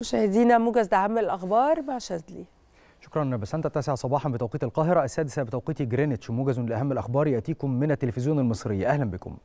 مشاهدينا موجز دعم الاخبار مع شاذلي شكرا بسنت التاسعة صباحا بتوقيت القاهرة السادسة بتوقيت جرينتش موجز لأهم الأخبار يأتيكم من التلفزيون المصري أهلا بكم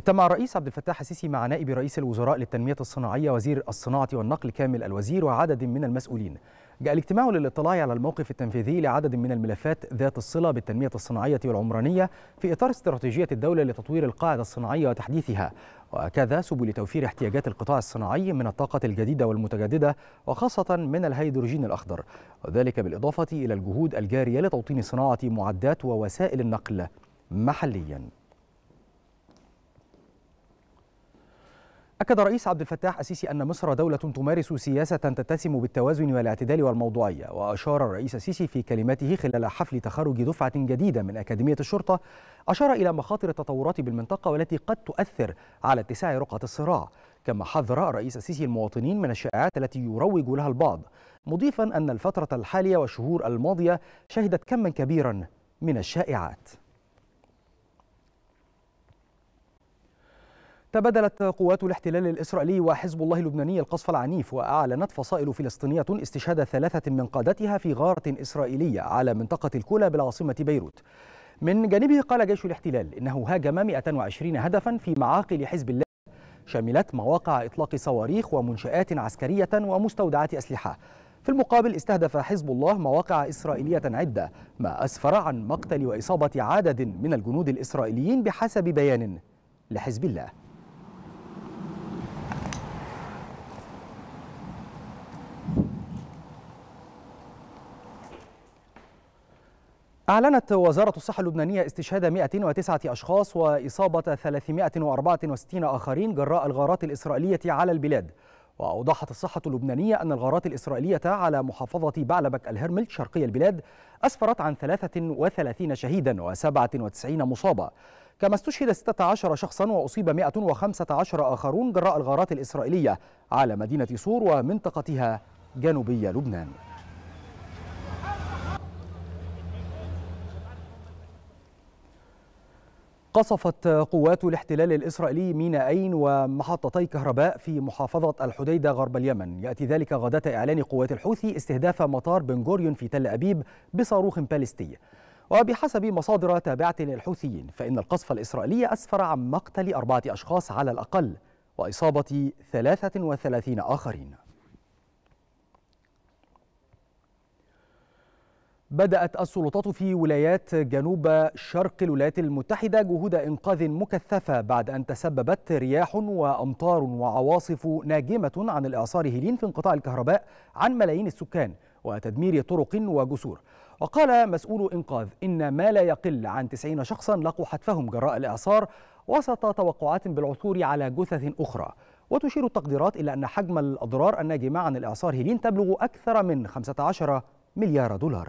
اجتمع الرئيس عبد الفتاح السيسي مع نائب رئيس الوزراء للتنمية الصناعية وزير الصناعة والنقل كامل الوزير وعدد من المسؤولين جاء الاجتماع للاطلاع على الموقف التنفيذي لعدد من الملفات ذات الصلة بالتنمية الصناعية والعمرانية في إطار استراتيجية الدولة لتطوير القاعدة الصناعية وتحديثها وكذا سبل توفير احتياجات القطاع الصناعي من الطاقة الجديدة والمتجددة وخاصة من الهيدروجين الأخضر وذلك بالإضافة إلى الجهود الجارية لتوطين صناعة معدات ووسائل النقل محلياً أكد رئيس عبد الفتاح السيسي أن مصر دولة تمارس سياسة تتسم بالتوازن والاعتدال والموضوعية وأشار الرئيس السيسي في كلمته خلال حفل تخرج دفعة جديدة من أكاديمية الشرطة أشار إلى مخاطر التطورات بالمنطقة والتي قد تؤثر على اتساع رقعة الصراع كما حذر الرئيس السيسي المواطنين من الشائعات التي يروج لها البعض مضيفا أن الفترة الحالية والشهور الماضية شهدت كما كبيرا من الشائعات تبادلت قوات الاحتلال الإسرائيلي وحزب الله اللبناني القصف العنيف وأعلنت فصائل فلسطينية استشهاد ثلاثة من قادتها في غارة إسرائيلية على منطقة الكولا بالعاصمة بيروت من جانبه قال جيش الاحتلال إنه هاجم 120 هدفا في معاقل حزب الله شملت مواقع إطلاق صواريخ ومنشآت عسكرية ومستودعات أسلحة في المقابل استهدف حزب الله مواقع إسرائيلية عدة ما أسفر عن مقتل وإصابة عدد من الجنود الإسرائيليين بحسب بيان لحزب الله أعلنت وزارة الصحة اللبنانية استشهاد 109 أشخاص وإصابة 364 آخرين جراء الغارات الإسرائيلية على البلاد وأوضحت الصحة اللبنانية أن الغارات الإسرائيلية على محافظة بعلبك الهرمل شرقي البلاد أسفرت عن 33 شهيدا و97 مصابة كما استشهد 16 شخصا وأصيب 115 آخرون جراء الغارات الإسرائيلية على مدينة سور ومنطقتها جنوبية لبنان قصفت قوات الاحتلال الإسرائيلي مينائين ومحطتي كهرباء في محافظة الحديدة غرب اليمن يأتي ذلك غداة إعلان قوات الحوثي استهداف مطار بن جوريون في تل أبيب بصاروخ باليستي وبحسب مصادر تابعة للحوثيين فإن القصف الإسرائيلي أسفر عن مقتل أربعة أشخاص على الأقل وإصابة 33 آخرين بدأت السلطات في ولايات جنوب شرق الولايات المتحدة جهود إنقاذ مكثفة بعد أن تسببت رياح وأمطار وعواصف ناجمة عن الإعصار هيلين في انقطاع الكهرباء عن ملايين السكان وتدمير طرق وجسور وقال مسؤول إنقاذ إن ما لا يقل عن 90 شخصا لقوا حتفهم جراء الإعصار وسط توقعات بالعثور على جثث أخرى وتشير التقديرات إلى أن حجم الأضرار الناجمة عن الإعصار هيلين تبلغ أكثر من 15 مليار دولار